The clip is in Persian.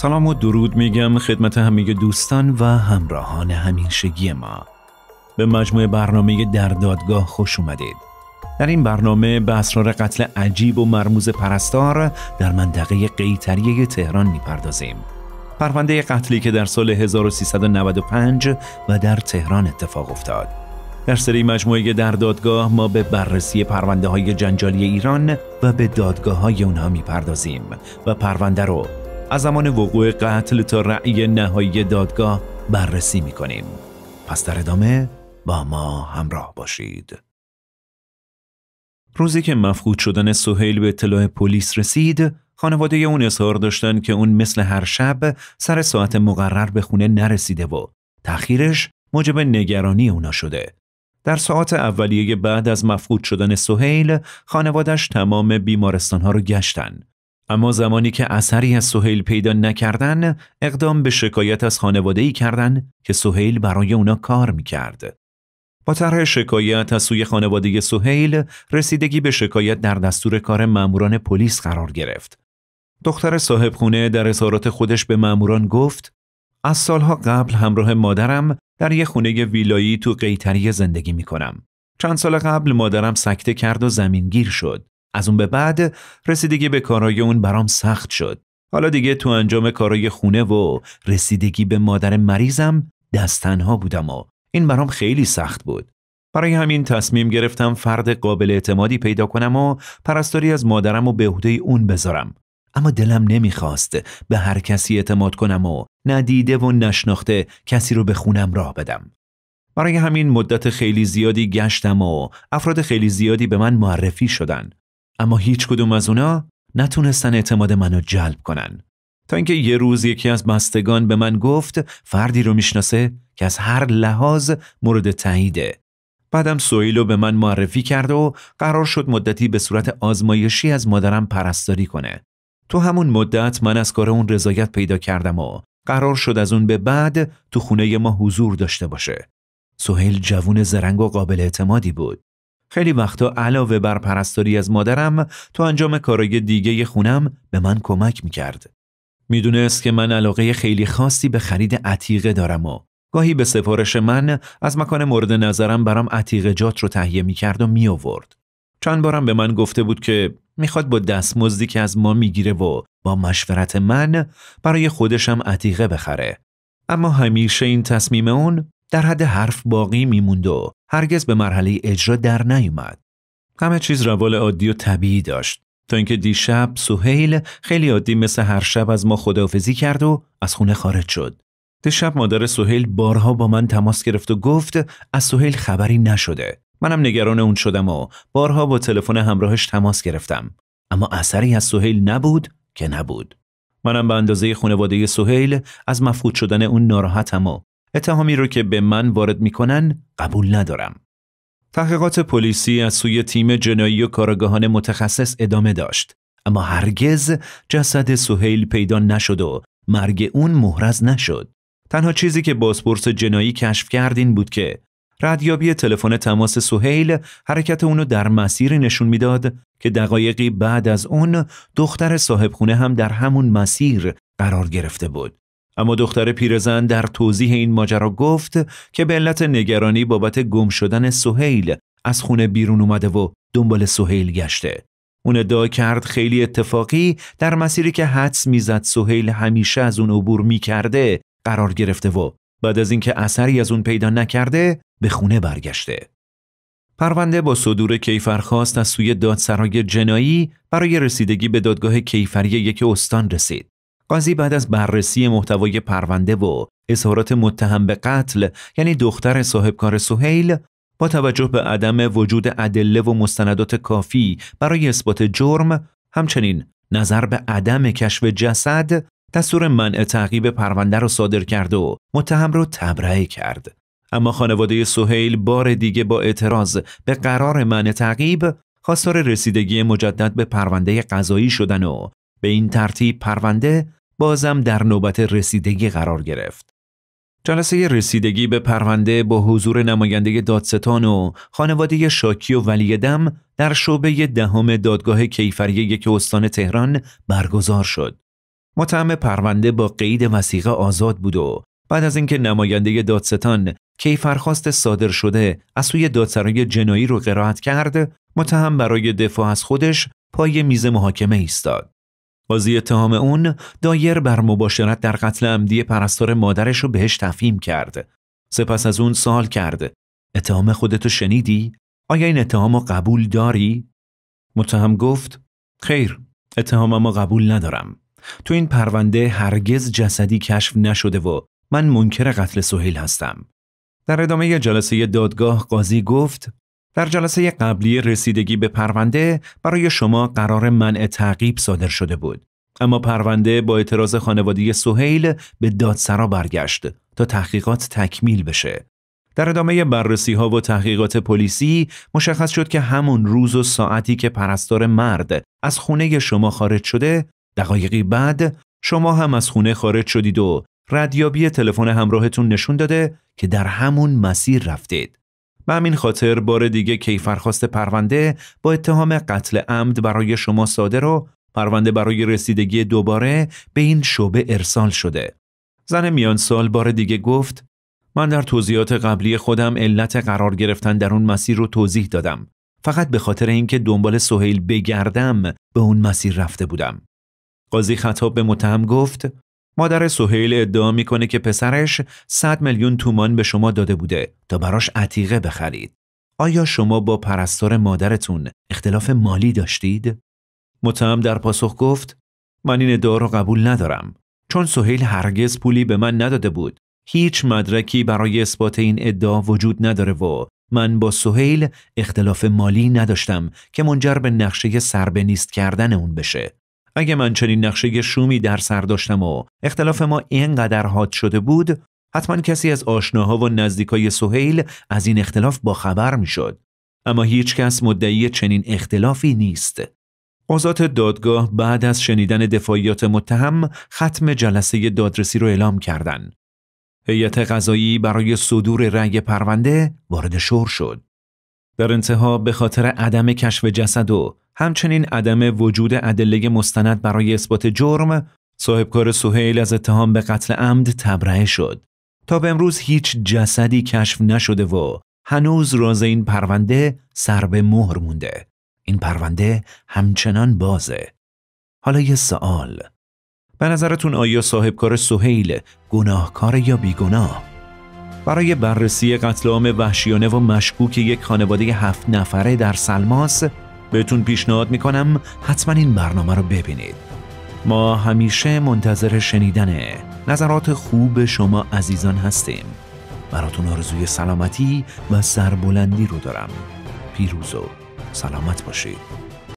سلام و درود میگم خدمت همه دوستان و همراهان همیشگی ما به مجموعه برنامه در دادگاه خوش اومدید در این برنامه به اسرار قتل عجیب و مرموز پرستار در منطقه قیتریه تهران میپردازیم پرونده قتلی که در سال 1395 و در تهران اتفاق افتاد در سری مجموعه در دادگاه ما به بررسی پرونده های جنجالی ایران و به دادگاه های اونها میپردازیم و پرونده رو از زمان وقوع قتل تا رأی نهایی دادگاه بررسی کنیم پس در ادامه با ما همراه باشید روزی که مفقود شدن سهیل به اطلاع پلیس رسید خانواده اون اظهار داشتن که اون مثل هر شب سر ساعت مقرر به خونه نرسیده و تأخیرش موجب نگرانی اونا شده در ساعت اولیه بعد از مفقود شدن سهیل خانوادش تمام بیمارستان ها رو گشتن اما زمانی که اثری از سهیل پیدا نکردن اقدام به شکایت از خانواده ای کردن که سهیل برای اونا کار میکرد. با طرح شکایت از سوی خانواده سهیل رسیدگی به شکایت در دستور کار ماموران پلیس قرار گرفت. دختر صاحب خونه در اظهارات خودش به ماموران گفت از سالها قبل همراه مادرم در یه خونه ویلایی تو قیتری زندگی می کنم. چند سال قبل مادرم سکته کرد و زمینگیر شد. از اون به بعد رسیدگی به کارهای اون برام سخت شد. حالا دیگه تو انجام کارای خونه و رسیدگی به مادر مریضم دستنها بودم و این برام خیلی سخت بود. برای همین تصمیم گرفتم فرد قابل اعتمادی پیدا کنم و پرستاری از مادرم و به اون بذارم. اما دلم نمیخواست به هر کسی اعتماد کنم و ندیده و نشناخته کسی رو به خونم راه بدم. برای همین مدت خیلی زیادی گشتم و افراد خیلی زیادی به من معرفی شدند. اما هیچ کدوم از اونا نتونستن اعتماد منو جلب کنن تا اینکه یه روز یکی از بستگان به من گفت فردی رو میشناسه که از هر لحاظ مورد تاییده بعدم سویل به من معرفی کرد و قرار شد مدتی به صورت آزمایشی از مادرم پرستاری کنه تو همون مدت من از کار اون رضایت پیدا کردم و قرار شد از اون به بعد تو خونه ما حضور داشته باشه سهیل جوون زرنگ و قابل اعتمادی بود خیلی وقتا علاوه بر پرستاری از مادرم تو انجام کارای دیگه خونم به من کمک میکرد. میدونست که من علاقه خیلی خاصی به خرید عتیقه دارم و گاهی به سفارش من از مکان مورد نظرم برام عتیقه جات رو تهیه میکرد و میآورد. چند بارم به من گفته بود که میخواد با دستمزدی که از ما میگیره و با مشورت من برای خودشم عتیقه بخره. اما همیشه این تصمیم اون در حد حرف باقی میموند و هرگز به مرحله اجرا در نیومد. همه چیز روال عادی و طبیعی داشت تا اینکه دیشب سوهیل خیلی عادی مثل هر شب از ما خداحافظی کرد و از خونه خارج شد. دیشب مادر سوهیل بارها با من تماس گرفت و گفت از سوهیل خبری نشده. منم نگران اون شدم و بارها با تلفن همراهش تماس گرفتم. اما اثری از سوهیل نبود که نبود. منم به اندازه خانواده سوهیل از مفقود شدن اون ناراحتم و اتهامی رو که به من وارد میکنن قبول ندارم. تحقیقات پلیسی از سوی تیم جنایی و کارگاهان متخصص ادامه داشت اما هرگز جسد سهیل پیدا نشد و مرگ اون مهرز نشد. تنها چیزی که بازپرس جنایی کشف کرد این بود که ردیابی تلفن تماس سهیل حرکت اونو در مسیر نشون میداد که دقایقی بعد از اون دختر صاحبخونه هم در همون مسیر قرار گرفته بود. اما دختر پیرزن در توضیح این ماجرا گفت که به علت نگرانی بابت گم شدن سهیل از خونه بیرون اومده و دنبال سهیل گشته. اون ادعا کرد خیلی اتفاقی در مسیری که حدس میزد سهیل همیشه از اون عبور میکرده قرار گرفته و بعد از اینکه اثری از اون پیدا نکرده به خونه برگشته. پرونده با صدور کیفرخواست از سوی دادسرای جنایی برای رسیدگی به دادگاه کیفری یک استان رسید. قاضی بعد از بررسی محتوای پرونده و اظهارات متهم به قتل یعنی دختر صاحبکار سهیل با توجه به عدم وجود ادله و مستندات کافی برای اثبات جرم همچنین نظر به عدم کشف جسد دستور منع تعقیب پرونده را صادر کرد و متهم را تبرئه کرد اما خانواده سهیل بار دیگه با اعتراض به قرار منع تعقیب خواستار رسیدگی مجدد به پرونده قضایی شدن و به این ترتیب پرونده بازم در نوبت رسیدگی قرار گرفت. جلسه رسیدگی به پرونده با حضور نماینده دادستان و خانواده شاکی و دم در شعبه دهم دادگاه کیفری یک استان تهران برگزار شد. متهم پرونده با قید وسیقه آزاد بود و بعد از اینکه نماینده دادستان کیفرخواست صادر شده از سوی دادسرای جنایی رو قرائت کرد، متهم برای دفاع از خودش پای میز محاکمه ایستاد. بازی اتهام اون دایر بر مباشرت در قتل عمدی پرستار مادرش رو بهش تفهیم کرد. سپس از اون سال کرد. اتهام خودتو شنیدی؟ آیا این اتهام رو قبول داری؟ متهم گفت خیر اتهامم رو قبول ندارم. تو این پرونده هرگز جسدی کشف نشده و من منکر قتل سهیل هستم. در ادامه جلسه دادگاه قاضی گفت در جلسه قبلی رسیدگی به پرونده برای شما قرار منع تعقیب صادر شده بود اما پرونده با اعتراض خانواده سهیل به دادسرا برگشت تا تحقیقات تکمیل بشه در ادامه بررسی ها و تحقیقات پلیسی مشخص شد که همون روز و ساعتی که پرستار مرد از خونه شما خارج شده دقایقی بعد شما هم از خونه خارج شدید و ردیابی تلفن همراهتون نشون داده که در همون مسیر رفتید به همین خاطر بار دیگه کیفرخواست پرونده با اتهام قتل عمد برای شما صادر و پرونده برای رسیدگی دوباره به این شعبه ارسال شده. زن میان سال بار دیگه گفت من در توضیحات قبلی خودم علت قرار گرفتن در اون مسیر رو توضیح دادم. فقط به خاطر اینکه دنبال سهیل بگردم به اون مسیر رفته بودم. قاضی خطاب به متهم گفت مادر سهیل ادعا میکنه که پسرش 100 میلیون تومان به شما داده بوده تا براش عتیقه بخرید. آیا شما با پرستار مادرتون اختلاف مالی داشتید؟ متهم در پاسخ گفت من این ادعا رو قبول ندارم چون سهیل هرگز پولی به من نداده بود. هیچ مدرکی برای اثبات این ادعا وجود نداره و من با سهیل اختلاف مالی نداشتم که منجر به نقشه سربه نیست کردن اون بشه. اگه من چنین نقشه شومی در سر داشتم و اختلاف ما اینقدر حاد شده بود حتما کسی از آشناها و نزدیکای سهیل از این اختلاف با می میشد اما هیچ کس مدعی چنین اختلافی نیست قضات دادگاه بعد از شنیدن دفاعیات متهم ختم جلسه دادرسی رو اعلام کردند هیئت قضایی برای صدور رأی پرونده وارد شور شد در انتها به خاطر عدم کشف جسد و همچنین عدم وجود ادله مستند برای اثبات جرم صاحبکار سهیل از اتهام به قتل عمد تبرئه شد تا به امروز هیچ جسدی کشف نشده و هنوز راز این پرونده سر به مهر مونده این پرونده همچنان بازه حالا یه سوال به نظرتون آیا صاحبکار سهیل گناهکار یا بیگناه برای بررسی قتل عام وحشیانه و مشکوک یک خانواده هفت نفره در سلماس بهتون پیشنهاد میکنم حتما این برنامه رو ببینید ما همیشه منتظر شنیدن نظرات خوب شما عزیزان هستیم براتون آرزوی سلامتی و سربلندی رو دارم پیروز و سلامت باشید